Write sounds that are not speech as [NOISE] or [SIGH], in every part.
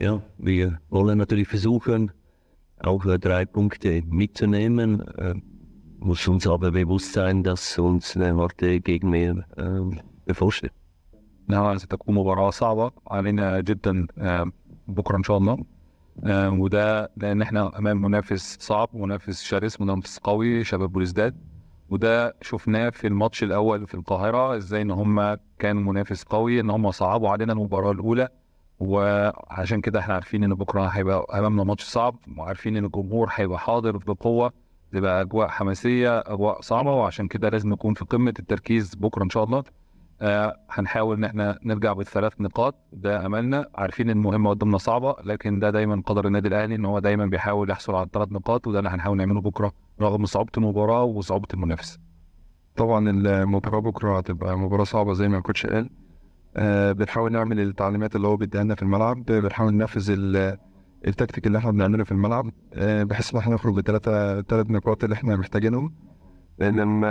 Ja, wir wollen natürlich versuchen, auch drei Punkte mitzunehmen. muss uns aber bewusst sein, dass uns eine harte Gegenwehr bevorsteht. نعم ستقوم مباراة صعبة علينا جدا بكرة إن شاء الله وده لأن احنا أمام منافس صعب منافس شرس منافس قوي شباب بوليسداد وده شفناه في الماتش الأول في القاهرة إزاي إن هم كانوا منافس قوي إن هم صعبوا علينا المباراة الأولى وعشان كده احنا عارفين ان بكره هيبقى امامنا ماتش صعب وعارفين ان الجمهور هيبقى حاضر بقوه تبقى اجواء حماسيه اجواء صعبه وعشان كده لازم نكون في قمه التركيز بكره ان شاء الله آه هنحاول ان احنا نرجع بالثلاث نقاط ده املنا عارفين ان المهمه قدامنا صعبه لكن ده دايما قدر النادي الاهلي ان هو دايما بيحاول يحصل على الثلاث نقاط وده اللي هنحاول نعمله بكره رغم صعوبه المباراه وصعوبه المنافسه. طبعا المباراه بكره هتبقى مباراه صعبه زي ما الكوتش قال آه، بنحاول نعمل التعليمات اللي هو بيديها لنا في الملعب بنحاول ننفذ التكتيك اللي احنا بنعمله في الملعب آه، بحيث ان احنا نخرج بثلاثه ثلاث نقاط اللي احنا محتاجينهم لان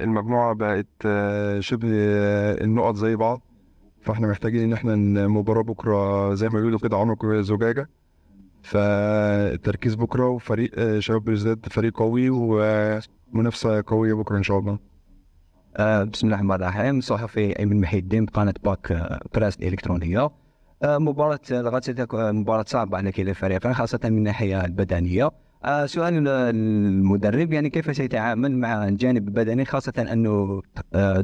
المجموعه بقت آه، شبه النقط زي بعض فاحنا محتاجين ان احنا المباراه بكره زي ما بيقولوا كده عنق زجاجه فالتركيز بكره وفريق شباب بلوزداد فريق قوي ومنافسه قويه بكره ان شاء الله آه، بسم الله الرحمن الرحيم صحفي ايمن محي الدين بقناه باك آه، براس الالكترونيه آه، مباراة الغد مباراة صعبة على كلا الفريقين خاصة من الناحية البدنية سؤال المدرب يعني كيف سيتعامل مع الجانب البدني خاصة أنه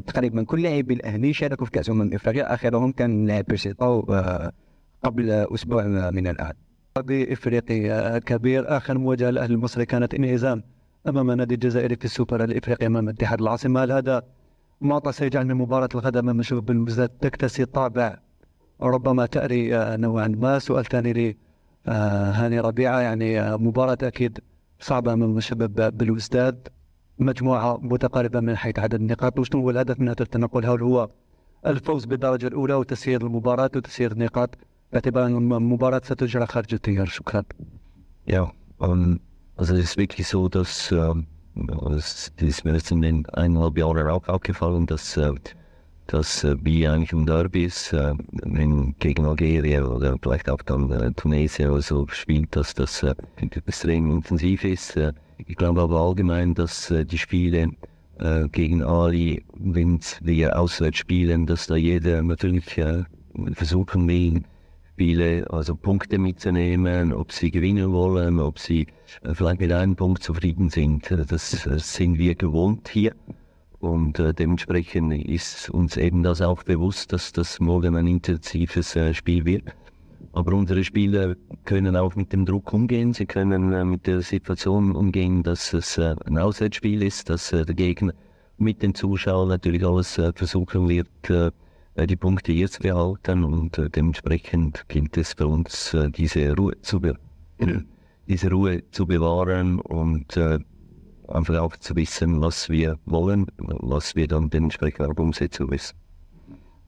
تقريبا كل لاعبي الأهلي شاركوا في كأس أمم إفريقيا آخرهم كان لاعب بيرسيطاو قبل أسبوع من الآن افريقي كبير آخر مواجهة للاهلي المصري كانت انهزام أمام نادي الجزائري في السوبر الإفريقي أمام اتحاد العاصمة هل هذا ماطا سيجعل من مباراة الغد أمام شباب المزاد تكتسي طابع ربما تأري آه، نوعا ما سؤال ثاني آه، هاني ربيعة يعني آه، مباراة أكيد صعبة أمام شباب بالوزداد مجموعة متقاربة من حيث عدد النقاط وشنو هو الهدف من هذا التنقل هل هو الفوز بالدرجة الأولى وتسيير المباراة وتسيير النقاط باعتبار أن المباراة ستجرى خارج التيار شكرا. Yeah, um, as I speak, he told us um, Äh, es ist mir jetzt in den eineinhalb Jahren auch aufgefallen, dass, äh, dass äh, Bi eigentlich im Derby ist, wenn gegen Algerien oder vielleicht auch dann Tunesien oder so spielt, dass das extrem intensiv ist. Ich glaube aber allgemein, dass die Spiele gegen Ali, wenn wir auswärts spielen, dass da jeder natürlich versuchen will, Spiele, also Punkte mitzunehmen, ob sie gewinnen wollen, ob sie äh, vielleicht mit einem Punkt zufrieden sind. Äh, das äh, sind wir gewohnt hier. Und dementsprechend ist uns eben das auch bewusst, dass das morgen ein intensives Spiel wird. Aber unsere Spieler können auch mit dem Druck umgehen. Sie können mit der Situation umgehen, dass es ein Auswärtsspiel ist, dass der Gegner mit den Zuschauern natürlich alles versuchen wird, äh, die Punkte jetzt behalten und äh, dementsprechend gilt es für uns, äh, diese Ruhe zu, be [CLEARS THROAT] diese Ruhe zu bewahren und einfach auch zu wissen, was wir wollen, was wir dann dementsprechend auch umsetzen müssen.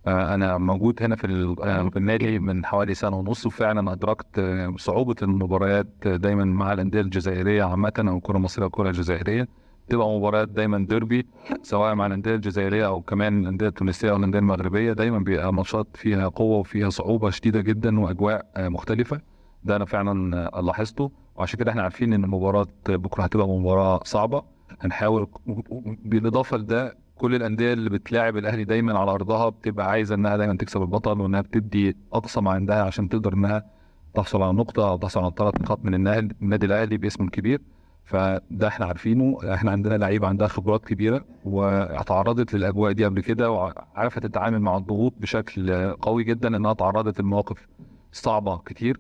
أنا موجود هنا في النادي من حوالي سنة ونص وفعلا أدركت صعوبة المباريات دايما مع الأندية الجزائرية عامة أو الكرة المصرية والكرة الجزائرية تبقى مباريات دايما ديربي سواء مع الانديه الجزائريه او كمان الانديه التونسيه او الانديه المغربيه دايما بيبقى ماتشات فيها قوه وفيها صعوبه شديده جدا واجواء آه، مختلفه ده انا فعلا آه، لاحظته وعشان كده احنا عارفين ان مباراه بكره هتبقى مباراه صعبه هنحاول بالاضافه لده كل الانديه اللي بتلاعب الاهلي دايما على ارضها بتبقى عايزه انها دايما تكسب البطل وانها بتدي اقصى ما عندها عشان تقدر انها تحصل على نقطه او تحصل على ثلاث نقاط من النادي الاهلي باسم كبير فده احنا عارفينه احنا عندنا لعيبه عندها خبرات كبيره واتعرضت للاجواء دي قبل كده وعرفت تتعامل مع الضغوط بشكل قوي جدا انها تعرضت لمواقف صعبه كتير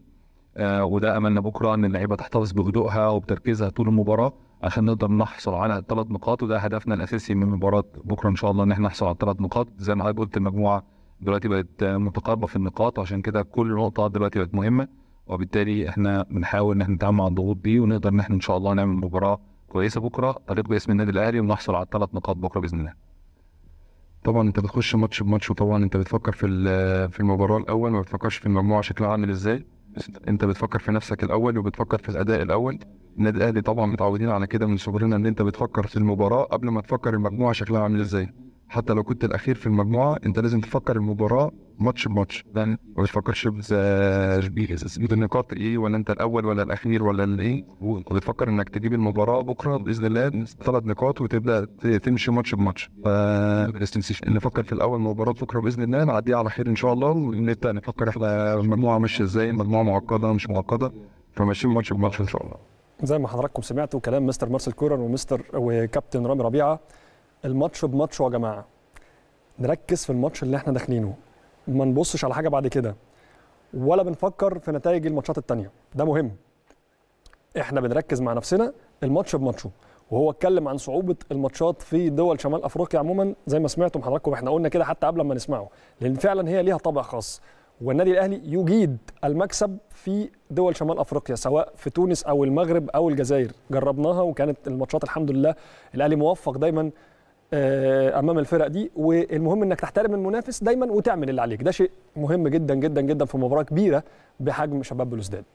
آه وده املنا بكره ان اللعيبه تحتفظ بهدوءها وبتركيزها طول المباراه عشان نقدر نحصل على الثلاث نقاط وده هدفنا الاساسي من مباراه بكره ان شاء الله ان احنا نحصل على الثلاث نقاط زي ما حضرتك قلت المجموعه دلوقتي بقت متقاربه في النقاط وعشان كده كل نقطه دلوقتي بقت مهمه وبالتالي احنا بنحاول ان احنا نتعامل مع الضغوط دي ونقدر ان احنا ان شاء الله نعمل مباراه كويسه بكره تليق باسم النادي الاهلي ونحصل على الثلاث نقاط بكره باذن الله. طبعا انت بتخش ماتش بماتش وطبعا انت بتفكر في في المباراه الاول ما بتفكرش في المجموعه شكلها عامل ازاي انت بتفكر في نفسك الاول وبتفكر في الاداء الاول النادي الاهلي طبعا متعودين على كده من صغرنا ان انت بتفكر في المباراه قبل ما تفكر المجموعه شكلها عامل ازاي حتى لو كنت الاخير في المجموعه انت لازم تفكر المباراه ماتش بماتش ما بتفكرش بالنقاط ايه ولا انت الاول ولا الاخير ولا الايه وبتفكر انك تجيب المباراه بكره باذن الله ثلاث نقاط وتبدا تمشي ماتش بماتش ف نفكر في الاول مباراه بكره باذن الله نعديها على خير ان شاء الله ونبدا نفكر احنا المجموعه ماشيه ازاي المجموعه معقده مش معقده فماشيين ماتش بماتش ان شاء الله زي ما حضراتكم سمعتوا كلام مستر مارسيل كورن ومستر وكابتن رامي ربيعه الماتش بماتش يا جماعه نركز في الماتش اللي احنا داخلينه ما نبصش على حاجه بعد كده ولا بنفكر في نتائج الماتشات الثانيه ده مهم احنا بنركز مع نفسنا الماتش بماتشه وهو اتكلم عن صعوبه الماتشات في دول شمال افريقيا عموما زي ما سمعتم حضراتكم احنا قلنا كده حتى قبل ما نسمعه لان فعلا هي ليها طابع خاص والنادي الاهلي يجيد المكسب في دول شمال افريقيا سواء في تونس او المغرب او الجزائر جربناها وكانت الماتشات الحمد لله الاهلي موفق دايما آه، امام الفرق دي والمهم انك تحترم المنافس دايما وتعمل اللي عليك ده شيء مهم جدا جدا جدا في مباراه كبيره بحجم شباب بلوزداد